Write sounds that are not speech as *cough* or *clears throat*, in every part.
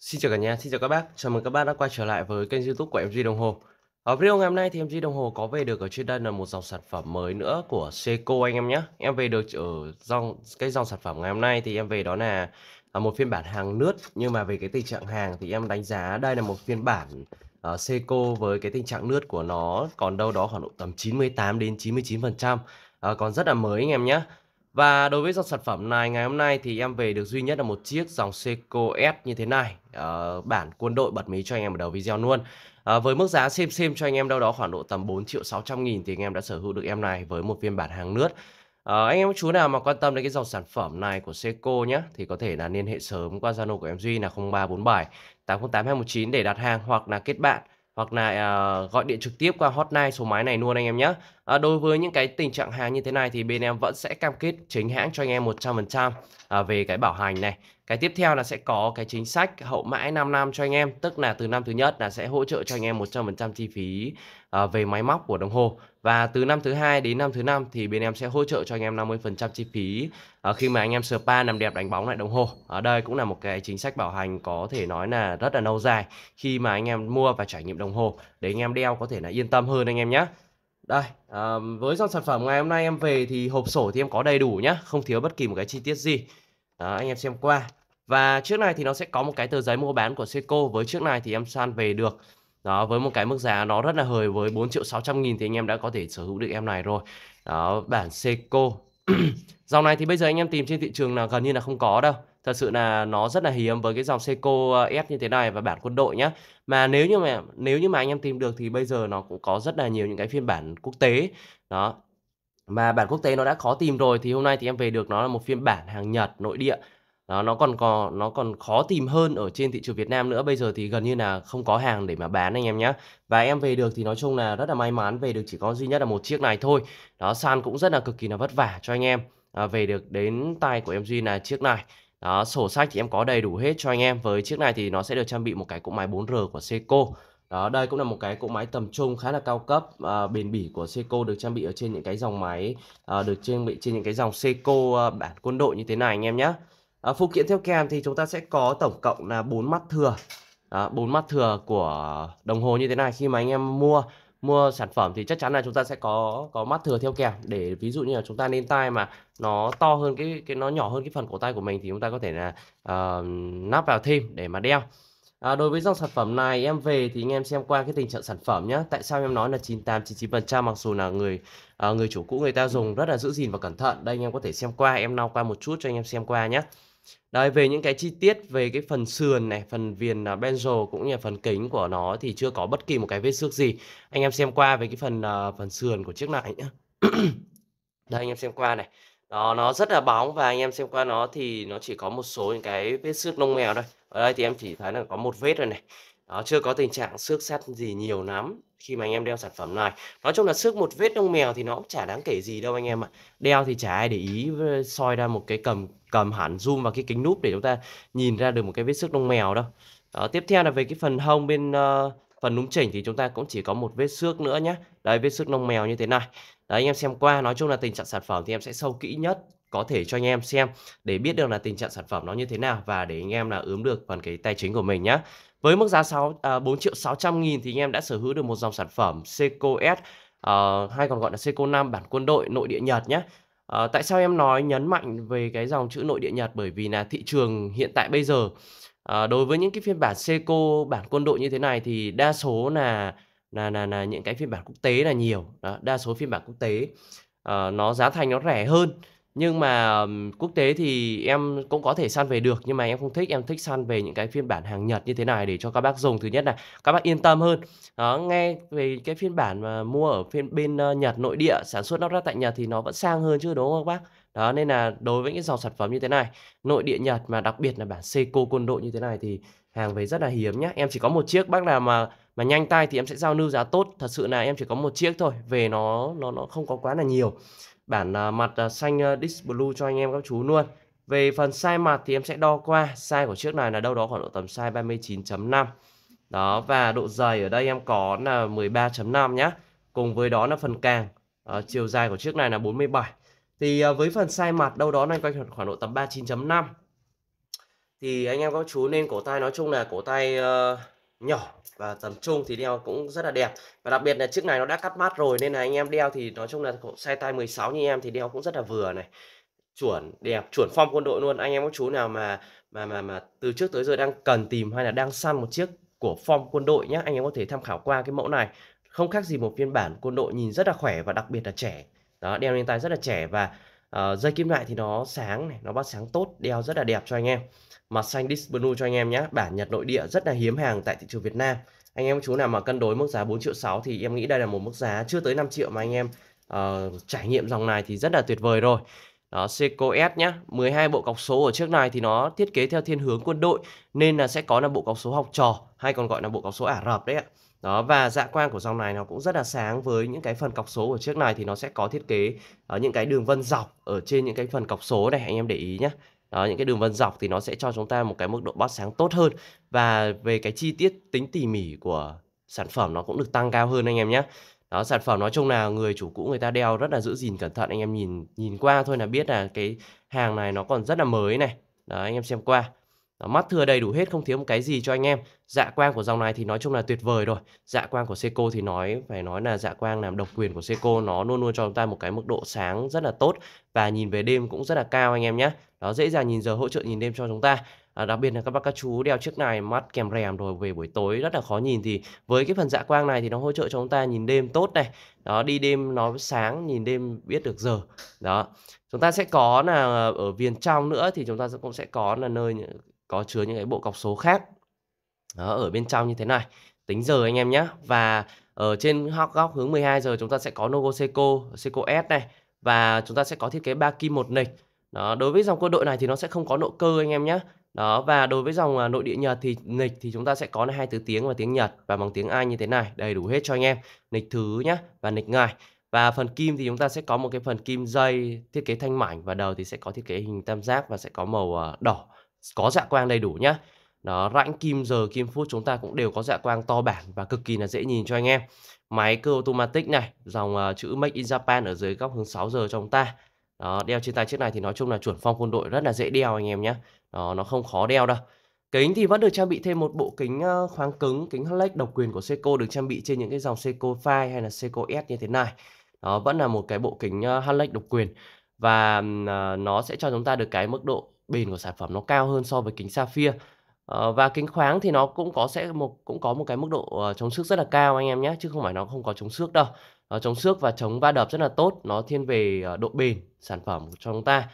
Xin chào cả nhà, xin chào các bác. Chào mừng các bác đã quay trở lại với kênh YouTube của MG Đồng Hồ. Ở video ngày hôm nay thì MG Đồng Hồ có về được ở trên đây là một dòng sản phẩm mới nữa của Seiko anh em nhé. Em về được ở dòng cái dòng sản phẩm ngày hôm nay thì em về đó là à, một phiên bản hàng nước nhưng mà về cái tình trạng hàng thì em đánh giá đây là một phiên bản uh, Seiko với cái tình trạng nước của nó còn đâu đó khoảng độ tầm 98 đến 99%. Uh, ờ, còn rất là mới anh em nhé và đối với dòng sản phẩm này ngày hôm nay thì em về được duy nhất là một chiếc dòng SECO S như thế này. À, bản quân đội bật mí cho anh em ở đầu video luôn. À, với mức giá xem xem cho anh em đâu đó khoảng độ tầm 4 triệu 600 nghìn thì anh em đã sở hữu được em này với một phiên bản hàng nước. À, anh em chú nào mà quan tâm đến cái dòng sản phẩm này của SECO nhé thì có thể là liên hệ sớm qua Zalo của em Duy là 0347 808219 để đặt hàng hoặc là kết bạn hoặc là uh, gọi điện trực tiếp qua hotline số máy này luôn anh em nhé. À, đối với những cái tình trạng hàng như thế này thì bên em vẫn sẽ cam kết chính hãng cho anh em 100% à, ờ, về cái bảo hành này. Cái tiếp theo là sẽ có cái chính sách hậu mãi 5 năm cho anh em, tức là từ năm thứ nhất là sẽ hỗ trợ cho anh em 100% chi phí à, về máy móc của đồng hồ và từ năm thứ hai đến năm thứ năm thì bên em sẽ hỗ trợ cho anh em 50% chi phí à, khi mà anh em spa làm đẹp đánh bóng lại đồng hồ. Ở à, đây cũng là một cái chính sách bảo hành có thể nói là rất là lâu dài khi mà anh em mua và trải nghiệm đồng hồ để anh em đeo có thể là yên tâm hơn anh em nhé. Đây, à, với dòng sản phẩm ngày hôm nay em về thì hộp sổ thì em có đầy đủ nhá, không thiếu bất kỳ một cái chi tiết gì. Đó, anh em xem qua. Và trước này thì nó sẽ có một cái tờ giấy mua bán của Seco với trước này thì em san về được. Đó, với một cái mức giá nó rất là hời với 4 triệu 600 nghìn thì anh em đã có thể sở hữu được em này rồi. Đó, bản Seco. *clears throat* dòng này thì bây giờ anh em tìm trên thị trường là gần như là không có đâu thật sự là nó rất là hiếm với cái dòng Seiko ờ, S như thế này và bản quân đội nhá mà nếu như mà nếu như mà anh em tìm được thì bây giờ nó cũng có rất là nhiều những cái phiên bản quốc tế đó mà bản quốc tế nó đã khó tìm rồi thì hôm nay thì em về được nó là một phiên bản hàng Nhật nội địa đó, nó còn có nó còn khó tìm hơn ở trên thị trường Việt Nam nữa bây giờ thì gần như là không có hàng để mà bán anh em nhé và em về được thì nói chung là rất là may mắn về được chỉ có duy nhất là một chiếc này thôi đó san cũng rất là cực kỳ là vất vả cho anh em à, về được đến tay của em duy là chiếc này đó sổ sách thì em có đầy đủ hết cho anh em với chiếc này thì nó sẽ được trang bị một cái cỗ máy 4R của Seiko đó đây cũng là một cái cỗ máy tầm trung khá là cao cấp à, bền bỉ của Seiko được trang bị ở trên những cái dòng máy à, được trang bị trên những cái dòng Seiko à, bản quân đội như thế này anh em nhé à, phụ kiện theo kèm thì chúng ta sẽ có tổng cộng là bốn mắt thừa bốn à, mắt thừa của đồng hồ như thế này khi mà anh em mua mua sản phẩm thì chắc chắn là chúng ta sẽ có có mắt thừa theo kèm để ví dụ như là chúng ta nên tai mà nó to hơn cái cái nó nhỏ hơn cái phần cổ tay của mình thì chúng ta có thể là uh, nắp vào thêm để mà đeo À, đối với dòng sản phẩm này em về thì anh em xem qua cái tình trạng sản phẩm nhé Tại sao em nói là 98 99% mặc dù là người à, người chủ cũ người ta dùng rất là giữ gìn và cẩn thận. Đây anh em có thể xem qua, em lau qua một chút cho anh em xem qua nhé. Đấy, về những cái chi tiết về cái phần sườn này, phần viền uh, benzo cũng như là phần kính của nó thì chưa có bất kỳ một cái vết xước gì. Anh em xem qua về cái phần uh, phần sườn của chiếc này nhá. *clears throat* Đây anh em xem qua này. Đó, nó rất là bóng và anh em xem qua nó thì nó chỉ có một số những cái vết xước lông mèo thôi. Ở đây thì em chỉ thấy là có một vết rồi này. Đó, chưa có tình trạng xước sát gì nhiều lắm khi mà anh em đeo sản phẩm này. Nói chung là xước một vết lông mèo thì nó cũng chả đáng kể gì đâu anh em ạ. À. Đeo thì chả ai để ý soi ra một cái cầm cầm hẳn zoom vào cái kính núp để chúng ta nhìn ra được một cái vết xước lông mèo đâu đó, tiếp theo là về cái phần hông bên uh, phần núm chỉnh thì chúng ta cũng chỉ có một vết xước nữa nhé đấy vết xước lông mèo như thế này đấy anh em xem qua nói chung là tình trạng sản phẩm thì em sẽ sâu kỹ nhất có thể cho anh em xem để biết được là tình trạng sản phẩm nó như thế nào và để anh em là ướm được phần cái tài chính của mình nhé với mức giá 6 à, 4 triệu 600 nghìn thì anh em đã sở hữu được một dòng sản phẩm Seiko S uh, hay còn gọi là Seiko 5 bản quân đội nội địa Nhật nhé À, tại sao em nói nhấn mạnh về cái dòng chữ nội địa Nhật bởi vì là thị trường hiện tại bây giờ à, đối với những cái phiên bản Seiko bản quân đội như thế này thì đa số là là là là những cái phiên bản quốc tế là nhiều đó, đa số phiên bản quốc tế uh, nó giá thành nó rẻ hơn nhưng mà quốc tế thì em cũng có thể săn về được nhưng mà em không thích em thích săn về những cái phiên bản hàng Nhật như thế này để cho các bác dùng thứ nhất là các bác yên tâm hơn đó nghe về cái phiên bản mà mua ở phiên bên uh, Nhật nội địa sản xuất nó ra tại Nhật thì nó vẫn sang hơn chứ đúng không các bác đó nên là đối với những dòng sản phẩm như thế này nội địa Nhật mà đặc biệt là bản Seiko côn đội như thế này thì hàng về rất là hiếm nhá em chỉ có một chiếc bác nào mà mà nhanh tay thì em sẽ giao lưu giá tốt thật sự là em chỉ có một chiếc thôi về nó nó nó không có quá là nhiều bản à, mặt à, xanh à, disc blue cho anh em các chú luôn về phần size mặt thì em sẽ đo qua size của chiếc này là đâu đó khoảng độ tầm size 39.5 đó và độ dày ở đây em có là 13.5 nhá cùng với đó là phần càng à, chiều dài của chiếc này là 47 thì à, với phần size mặt đâu đó này quanh khoảng độ tầm 39.5 thì anh em các chú nên cổ tay nói chung là cổ tay uh, nhỏ và tầm trung thì đeo cũng rất là đẹp và đặc biệt là chiếc này nó đã cắt mắt rồi nên là anh em đeo thì nói chung là size tay 16 như em thì đeo cũng rất là vừa này chuẩn đẹp chuẩn form quân đội luôn anh em có chú nào mà mà mà mà từ trước tới giờ đang cần tìm hay là đang săn một chiếc của form quân đội nhé anh em có thể tham khảo qua cái mẫu này không khác gì một phiên bản quân đội nhìn rất là khỏe và đặc biệt là trẻ đó đeo lên tay rất là trẻ và uh, dây kim loại thì nó sáng này nó bắt sáng tốt đeo rất là đẹp cho anh em mà xanh Disbonu cho anh em nhé. Bản Nhật nội địa rất là hiếm hàng tại thị trường Việt Nam. Anh em chú nào mà cân đối mức giá 4 triệu 6 thì em nghĩ đây là một mức giá chưa tới 5 triệu mà anh em uh, trải nghiệm dòng này thì rất là tuyệt vời rồi. Đó, Seiko S nhá, 12 bộ cọc số ở trước này thì nó thiết kế theo thiên hướng quân đội nên là sẽ có là bộ cọc số học trò hay còn gọi là bộ cọc số Ả Rập đấy ạ. Đó và dạ quang của dòng này nó cũng rất là sáng với những cái phần cọc số ở trước này thì nó sẽ có thiết kế ở những cái đường vân dọc ở trên những cái phần cọc số này anh em để ý nhé đó những cái đường vân dọc thì nó sẽ cho chúng ta một cái mức độ bót sáng tốt hơn và về cái chi tiết tính tỉ mỉ của sản phẩm nó cũng được tăng cao hơn anh em nhé đó sản phẩm nói chung là người chủ cũ người ta đeo rất là giữ gìn cẩn thận anh em nhìn nhìn qua thôi là biết là cái hàng này nó còn rất là mới này đó anh em xem qua đó, mắt thừa đầy đủ hết không thiếu một cái gì cho anh em dạ quang của dòng này thì nói chung là tuyệt vời rồi dạ quang của seco thì nói phải nói là dạ quang làm độc quyền của seco nó luôn luôn cho chúng ta một cái mức độ sáng rất là tốt và nhìn về đêm cũng rất là cao anh em nhé đó dễ dàng nhìn giờ hỗ trợ nhìn đêm cho chúng ta à, đặc biệt là các bác các chú đeo chiếc này mắt kèm rèm rồi về buổi tối rất là khó nhìn thì với cái phần dạ quang này thì nó hỗ trợ cho chúng ta nhìn đêm tốt này đó đi đêm nó sáng nhìn đêm biết được giờ đó chúng ta sẽ có là ở viền trong nữa thì chúng ta cũng sẽ có là nơi có chứa những cái bộ cọc số khác đó, ở bên trong như thế này tính giờ anh em nhé và ở trên góc góc hướng 12 giờ chúng ta sẽ có logo Seiko Seiko S này và chúng ta sẽ có thiết kế ba kim một nịch đó, đối với dòng quân đội này thì nó sẽ không có nội cơ anh em nhé đó và đối với dòng à, nội địa Nhật thì nịch thì chúng ta sẽ có hai thứ tiếng và tiếng Nhật và bằng tiếng Anh như thế này đầy đủ hết cho anh em nịch thứ nhá và nịch ngày và phần kim thì chúng ta sẽ có một cái phần kim dây thiết kế thanh mảnh và đầu thì sẽ có thiết kế hình tam giác và sẽ có màu à, đỏ có dạ quang đầy đủ nhé đó rãnh kim giờ kim phút chúng ta cũng đều có dạ quang to bản và cực kỳ là dễ nhìn cho anh em máy cơ automatic này dòng uh, chữ make in japan ở dưới góc hướng 6 giờ cho chúng ta đó, đeo trên tay chiếc này thì nói chung là chuẩn phong quân đội rất là dễ đeo anh em nhé đó, nó không khó đeo đâu kính thì vẫn được trang bị thêm một bộ kính khoáng cứng kính flex độc quyền của Seiko được trang bị trên những cái dòng Seiko Fi hay là Seiko S như thế này đó vẫn là một cái bộ kính Halex độc quyền và à, nó sẽ cho chúng ta được cái mức độ bền của sản phẩm nó cao hơn so với kính sapphire ờ, và kính khoáng thì nó cũng có sẽ một cũng có một cái mức độ ờ, chống xước rất là cao anh em nhé chứ không phải nó không có chống xước đâu nó ờ, chống xước và chống va đập rất là tốt nó thiên về độ bền sản phẩm của chúng ta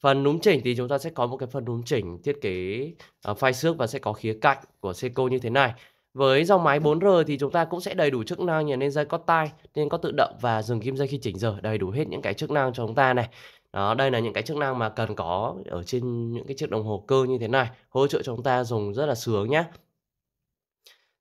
phần núm chỉnh thì chúng ta sẽ có một cái phần núm chỉnh thiết kế uh, phai xước và sẽ có khía cạnh của Seiko như thế này với dòng máy 4R thì chúng ta cũng sẽ đầy đủ chức năng như nên dây có tai, nên có tự động và dừng kim dây khi chỉnh giờ, đầy đủ hết những cái chức năng cho chúng ta này đó đây là những cái chức năng mà cần có ở trên những cái chiếc đồng hồ cơ như thế này hỗ trợ chúng ta dùng rất là sướng nhé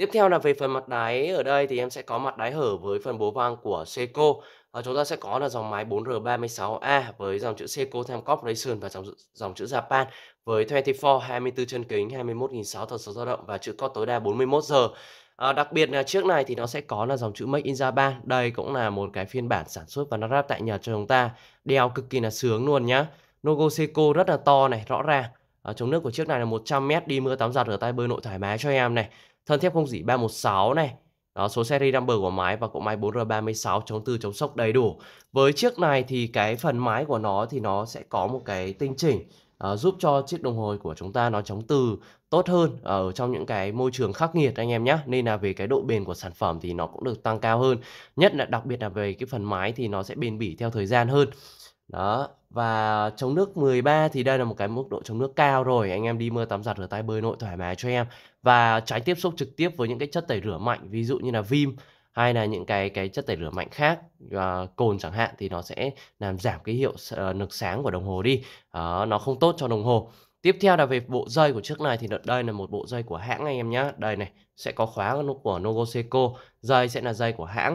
Tiếp theo là về phần mặt đáy ở đây thì em sẽ có mặt đáy hở với phần bố vang của Seiko. và chúng ta sẽ có là dòng máy 4R36A với dòng chữ Seiko Time Corporation và dòng, dòng chữ Japan với 24 24 chân kính 21.600 tần số dao động và chữ cót tối đa 41 giờ. À, đặc biệt là chiếc này thì nó sẽ có là dòng chữ Make in Japan. Đây cũng là một cái phiên bản sản xuất và nó ráp tại nhà cho chúng ta. Đeo cực kỳ là sướng luôn nhá. Logo Seiko rất là to này, rõ ràng. À, chống nước của chiếc này là 100m đi mưa tắm giặt ở tay bơi nội thoải mái cho em này thân thép không dỉ 316 này đó, số seri number của máy và cỗ máy 4R36 chống tư chống sốc đầy đủ. Với chiếc này thì cái phần mái của nó thì nó sẽ có một cái tinh chỉnh uh, giúp cho chiếc đồng hồ của chúng ta nó chống từ tốt hơn ở trong những cái môi trường khắc nghiệt anh em nhé nên là về cái độ bền của sản phẩm thì nó cũng được tăng cao hơn nhất là đặc biệt là về cái phần mái thì nó sẽ bền bỉ theo thời gian hơn đó và chống nước 13 thì đây là một cái mức độ chống nước cao rồi anh em đi mưa tắm giặt rửa tay bơi nội thoải mái cho em và tránh tiếp xúc trực tiếp với những cái chất tẩy rửa mạnh ví dụ như là vim hay là những cái cái chất tẩy rửa mạnh khác uh, cồn chẳng hạn thì nó sẽ làm giảm cái hiệu uh, nực sáng của đồng hồ đi uh, nó không tốt cho đồng hồ tiếp theo là về bộ dây của chiếc này thì đây là một bộ dây của hãng anh em nhé đây này sẽ có khóa của Nogoseco dây sẽ là dây của hãng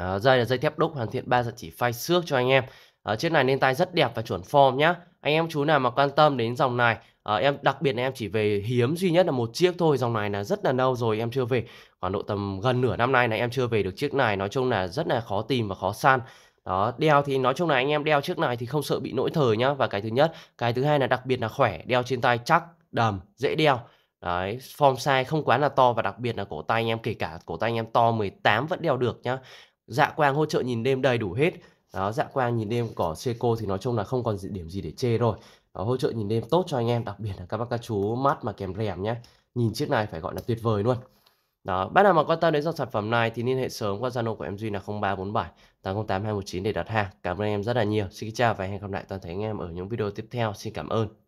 uh, dây là dây thép đúc hoàn thiện ba dạng chỉ phay xước cho anh em uh, chiếc này lên tay rất đẹp và chuẩn form nhá anh em chú nào mà quan tâm đến dòng này à, em đặc biệt là em chỉ về hiếm duy nhất là một chiếc thôi dòng này là rất là lâu rồi em chưa về khoảng độ tầm gần nửa năm nay là em chưa về được chiếc này nói chung là rất là khó tìm và khó săn đó đeo thì nói chung là anh em đeo chiếc này thì không sợ bị nỗi thời nhá và cái thứ nhất cái thứ hai là đặc biệt là khỏe đeo trên tay chắc đầm dễ đeo Đấy, form size không quá là to và đặc biệt là cổ tay anh em kể cả cổ tay anh em to 18 vẫn đeo được nhá. Dạ quang hỗ trợ nhìn đêm đầy đủ hết. Đó, dạ quang nhìn đêm của Seiko thì nói chung là không còn điểm gì để chê rồi. Ờ, hỗ trợ nhìn đêm tốt cho anh em đặc biệt là các bác các chú mắt mà kèm rèm nhé nhìn chiếc này phải gọi là tuyệt vời luôn đó bác nào mà quan tâm đến dòng sản phẩm này thì liên hệ sớm qua zalo của em duy là 0347 808 219 để đặt hàng cảm ơn em rất là nhiều xin chào và hẹn gặp lại toàn thể anh em ở những video tiếp theo xin cảm ơn